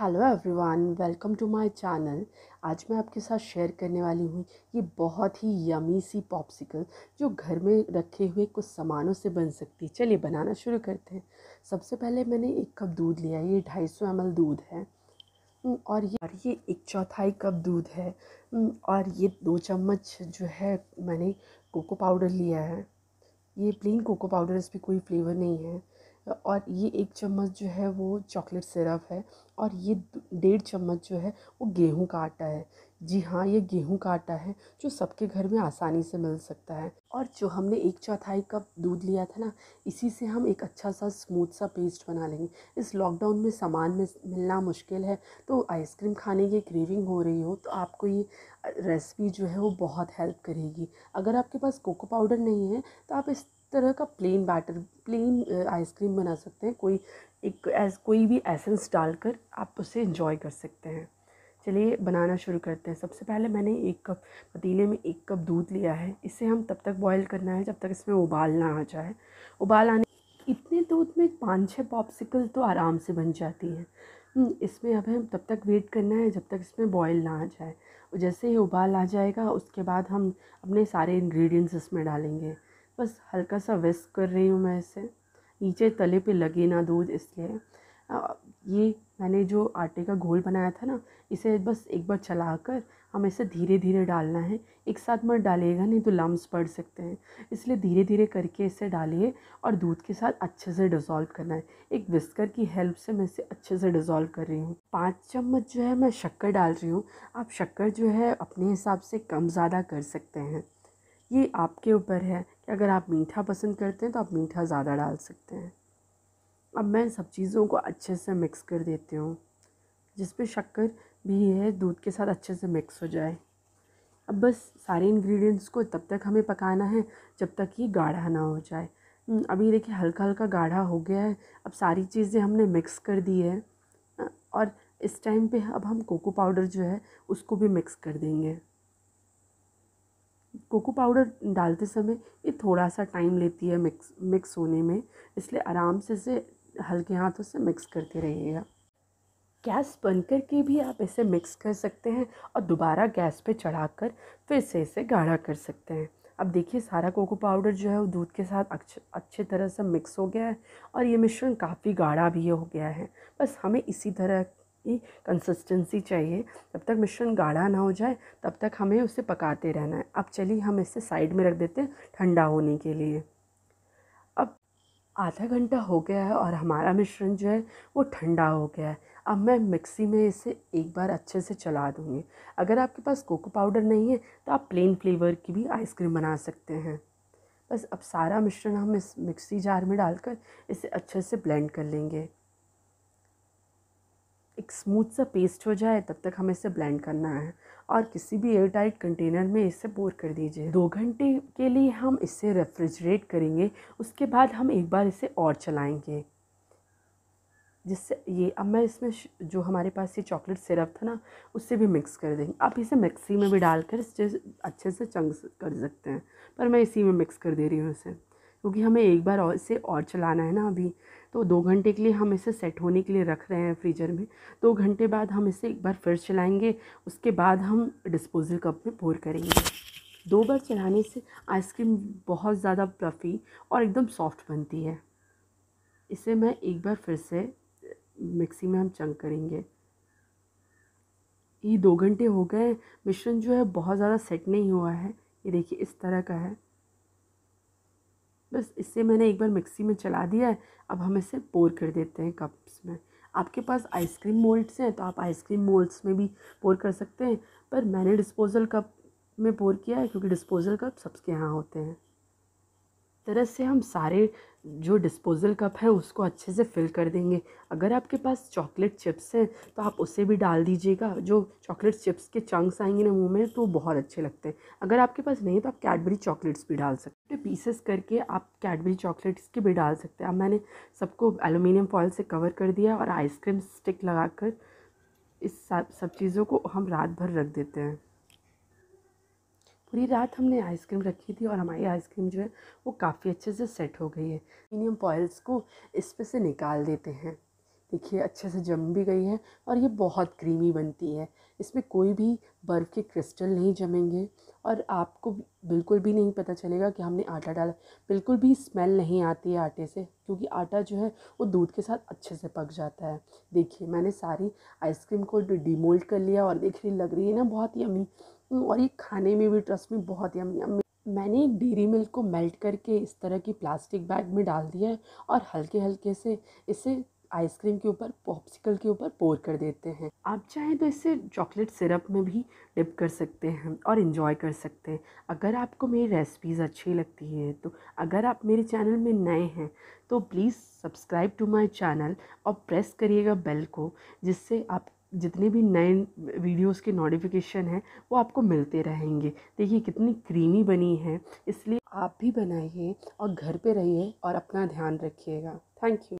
hello everyone welcome to my channel आज मैं आपके साथ शेयर करने वाली हूँ ये बहुत ही यमी सी पॉप्सिकल जो घर में रखे हुए कुछ सामानों से बन सकती है चलिए बनाना शुरू करते हैं सबसे पहले मैंने एक कप दूध लिया ये ढाई सौ एम दूध है हम्म, और ये और ये एक चौथाई कप दूध है हम्म, और ये दो चम्मच जो है मैंने कोको पाउडर लिया है ये प्लेन कोको पाउडर इस पर कोई फ्लेवर नहीं है और ये एक चम्मच जो है वो चॉकलेट सिरप है और ये डेढ़ चम्मच जो है वो गेहूं का आटा है जी हाँ ये गेहूं का आटा है जो सबके घर में आसानी से मिल सकता है और जो हमने एक चौथाई कप दूध लिया था ना इसी से हम एक अच्छा सा स्मूथ सा पेस्ट बना लेंगे इस लॉकडाउन में सामान में मिलना मुश्किल है तो आइसक्रीम खाने की क्रेविंग हो रही हो तो आपको ये रेसिपी जो है वो बहुत हेल्प करेगी अगर आपके पास कोको पाउडर नहीं है तो आप इस तरह का प्लेन बैटर प्लेन आइसक्रीम बना सकते हैं कोई एक एस कोई भी एसेंस डालकर आप उसे इंजॉय कर सकते हैं चलिए बनाना शुरू करते हैं सबसे पहले मैंने एक कप पतीले में एक कप दूध लिया है इसे हम तब तक बॉईल करना है जब तक इसमें उबाल ना आ जाए उबाल आने इतने दूध में पाँच छः पॉप्सिकल तो आराम से बन जाती हैं हम्म, इसमें अब हम तब तक वेट करना है जब तक इसमें बॉयल ना आ जाए जैसे ही उबाल आ जाएगा उसके बाद हम अपने सारे इंग्रेडिएंट्स इसमें डालेंगे बस हल्का सा विस्क कर रही हूँ मैं इसे नीचे तले पे लगे ना दूध इसलिए ये मैंने जो आटे का घोल बनाया था ना इसे बस एक बार चला कर हम इसे धीरे धीरे डालना है एक साथ मत डालिएगा नहीं तो लम्स पड़ सकते हैं इसलिए धीरे धीरे करके इसे डालिए और दूध के साथ अच्छे से डिज़ोल्व करना है एक विस्कर की हेल्प से मैं इसे अच्छे से डिज़ोल्व कर रही हूँ पाँच चम्मच जो है मैं शक्कर डाल रही हूँ आप शक्कर जो है अपने हिसाब से कम ज़्यादा कर सकते हैं ये आपके ऊपर है कि अगर आप मीठा पसंद करते हैं तो आप मीठा ज़्यादा डाल सकते हैं अब मैं सब चीज़ों को अच्छे से मिक्स कर देती हूँ जिस पर शक्कर भी है दूध के साथ अच्छे से मिक्स हो जाए अब बस सारे इंग्रेडिएंट्स को तब तक हमें पकाना है जब तक ये गाढ़ा ना हो जाए हम्म, अभी देखिए हल्का हल्का गाढ़ा हो गया है अब सारी चीज़ें हमने मिक्स कर दी है और इस टाइम पे अब हम कोको पाउडर जो है उसको भी मिक्स कर देंगे कोको पाउडर डालते समय ये थोड़ा सा टाइम लेती है मिक्स मिक्स होने में इसलिए आराम से इसे हल्के हाथों से मिक्स करते रहिएगा गैस बंद करके भी आप इसे मिक्स कर सकते हैं और दोबारा गैस पे चढ़ाकर फिर से इसे गाढ़ा कर सकते हैं अब देखिए सारा कोको पाउडर जो है वो दूध के साथ अच्छे अच्छे तरह से मिक्स हो गया है और ये मिश्रण काफ़ी गाढ़ा भी हो गया है बस हमें इसी तरह की कंसिस्टेंसी चाहिए जब तक मिश्रण गाढ़ा ना हो जाए तब तक हमें उसे पकाते रहना है अब चलिए हम इसे साइड में रख देते हैं ठंडा होने के लिए अब आधा घंटा हो गया है और हमारा मिश्रण जो है वो ठंडा हो गया है अब मैं मिक्सी में इसे एक बार अच्छे से चला दूँगी अगर आपके पास कोको पाउडर नहीं है तो आप प्लेन फ्लेवर की भी आइसक्रीम बना सकते हैं बस अब सारा मिश्रण हम इस मिक्सी जार में डालकर इसे अच्छे से ब्लेंड कर लेंगे एक स्मूथ सा पेस्ट हो जाए तब तक हमें इसे ब्लेंड करना है और किसी भी एयर टाइट कंटेनर में इसे बोर कर दीजिए दो घंटे के लिए हम इसे रेफ्रिजरेट करेंगे उसके बाद हम एक बार इसे और चलाएंगे जिससे ये अब मैं इसमें जो हमारे पास ये चॉकलेट सिरप था ना उससे भी मिक्स कर देंगे आप इसे मिक्सी में भी डालकर इसे अच्छे से चंग कर सकते हैं पर मैं इसी में मिक्स कर दे रही हूँ इसे क्योंकि हमें एक बार और इसे और चलाना है ना अभी तो दो घंटे के लिए हम इसे सेट होने के लिए रख रहे हैं फ्रीजर में दो घंटे बाद हम इसे एक बार फिर चलाएँगे उसके बाद हम डिस्पोजल कप में पोर करेंगे दो बार चलाने से आइसक्रीम बहुत ज़्यादा प्लफ़ी और एकदम सॉफ्ट बनती है इसे मैं एक बार फिर से मिक्सी में हम चंक करेंगे ये दो घंटे हो गए मिश्रण जो है बहुत ज़्यादा सेट नहीं हुआ है ये देखिए इस तरह का है बस इससे मैंने एक बार मिक्सी में चला दिया है अब हम इसे पोर कर देते हैं कप्स में आपके पास आइसक्रीम मोल्ड्स हैं तो आप आइसक्रीम मोल्ड्स में भी पोर कर सकते हैं पर मैंने डिस्पोज़ल कप में पोर किया है क्योंकि डिस्पोज़ल कप सबके यहाँ होते हैं तरह से हम सारे जो डिस्पोज़ल कप है उसको अच्छे से फ़िल कर देंगे अगर आपके पास चॉकलेट चिप्स हैं तो आप उसे भी डाल दीजिएगा जो चॉकलेट चिप्स के चंक्स आएंगे ना मुंह में तो बहुत अच्छे लगते हैं अगर आपके पास नहीं तो आप कैडबरी चॉकलेट्स भी डाल सकते हैं पीसेस करके आप कैडबरी चॉकलेट्स के भी डाल सकते हैं अब मैंने सबको एलुमिनियम फॉल से कवर कर दिया और आइसक्रीम स्टिक लगा कर इस सब चीज़ों को हम रात भर रख देते हैं पूरी रात हमने आइसक्रीम रखी थी और हमारी आइसक्रीम जो है वो काफ़ी अच्छे से सेट हो गई है एल्यूमिनियम पॉइल्स को इस पर से निकाल देते हैं देखिए अच्छे से जम भी गई है और ये बहुत क्रीमी बनती है इसमें कोई भी बर्फ़ के क्रिस्टल नहीं जमेंगे और आपको बिल्कुल भी नहीं पता चलेगा कि हमने आटा डाला बिल्कुल भी स्मेल नहीं आती है आटे से क्योंकि आटा जो है वो दूध के साथ अच्छे से पक जाता है देखिए मैंने सारी आइसक्रीम को डिमोल्ड कर लिया और देख रही लग रही है ना बहुत ही अमी और ये खाने में भी ट्रस्ट में बहुत अमी अमी मैंने एक डेरी मिल्क को मेल्ट करके इस तरह की प्लास्टिक बैग में डाल दिया है और हल्के हल्के से इसे आइसक्रीम के ऊपर पॉप्सिकल के ऊपर पोर कर देते हैं आप चाहें तो इसे चॉकलेट सिरप में भी डिप कर सकते हैं और इन्जॉय कर सकते हैं अगर आपको मेरी रेसिपीज़ अच्छी लगती है तो अगर आप मेरे चैनल में नए हैं तो please subscribe to my channel और प्रेस करिएगा बेल को जिससे आप जितने भी नए वीडियोस के नोटिफिकेशन हैं वो आपको मिलते रहेंगे देखिए कितनी क्रीमी बनी है इसलिए आप भी बनाइए और घर पे रहिए और अपना ध्यान रखिएगा थैंक यू